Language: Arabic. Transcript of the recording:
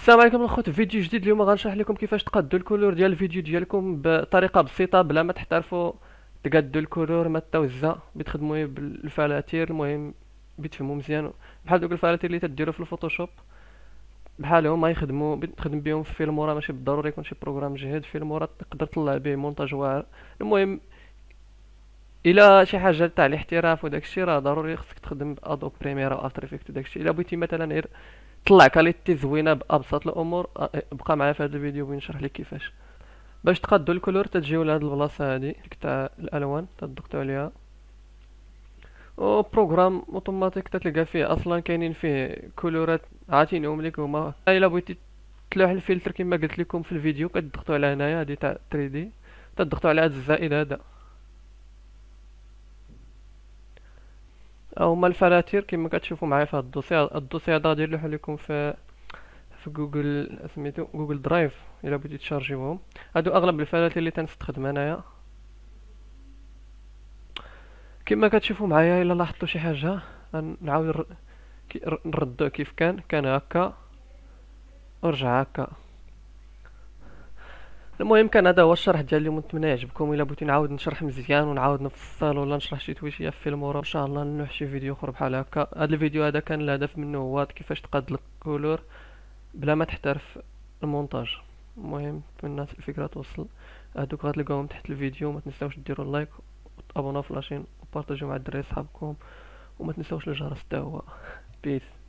السلام عليكم الخوت فيديو جديد اليوم غنشرح لكم كيفاش تقادوا الكولور ديال الفيديو ديالكم بطريقه بسيطه بلا ما تحترفوا تقادوا الكولور ما توزع بتخدموا بالفلاتير المهم بتفهموا مزيان بحال دوك الفلاتير اللي تديروا في الفوتوشوب بحالهم ما يخدموا تخدم بهم في فيلمورا ماشي بالضروري يكون شي بروغرام جهد فيلمورا تقدر تطلع به مونتاج واعر المهم الى شي حاجه تاع الاحتراف وداكشي راه ضروري خصك تخدم بادوب بريمير او افتر افيكت وداكشي الا بغيتي مثلا غير طلعك زوينه بابسط الامور بقى معايا في هذا الفيديو بغيت نشرح لك كيفاش باش تقادوا الكلور تجيو لهاد البلاصه هادي تاع الالوان تضغطوا عليها او بروغرام اوتوماتيك تلقى فيه اصلا كاينين فيه كولورات عاطينهم ليك هما الا بغيتي تلوح الفلتر كما قلت لكم في الفيديو كتضغطوا على هنايا هادي تاع 3 دي تضغطوا على هاد الزائد هذا هما الفلاتر كما كتشوفوا معايا في هاد الدوسي الدوسي هذا غادي نلوحو لكم في في جوجل سميتو جوجل درايف الا بغيتي تشارجيوهم هادو اغلب الفراتير اللي تنستخدم انايا كما كتشوفوا معايا الا لاحظتوا شي حاجه نعاود نردوه كيف كان كان هكا ورجع هكا المهم كان هذا هو الشرح ديال اليوم نتمنى يعجبكم الا بغيتو نعاود نشرح مزيان ونعاود نفصل ولا نشرح شي تويشيا في المورا ان شاء الله نلوح شي فيديو اخر بحال هكا هذا الفيديو هذا كان الهدف منه هو كيفاش تقاد الكولور بلا ما تحترف المونتاج المهم نتمنى الفكره توصل هادوك غتلقاوهم تحت الفيديو ما تنساوش ديروا لايك وتابوناو في لاشين وبارطاجيو مع الدراري صحابكم وما تنساوش الجرس حتى هو بيس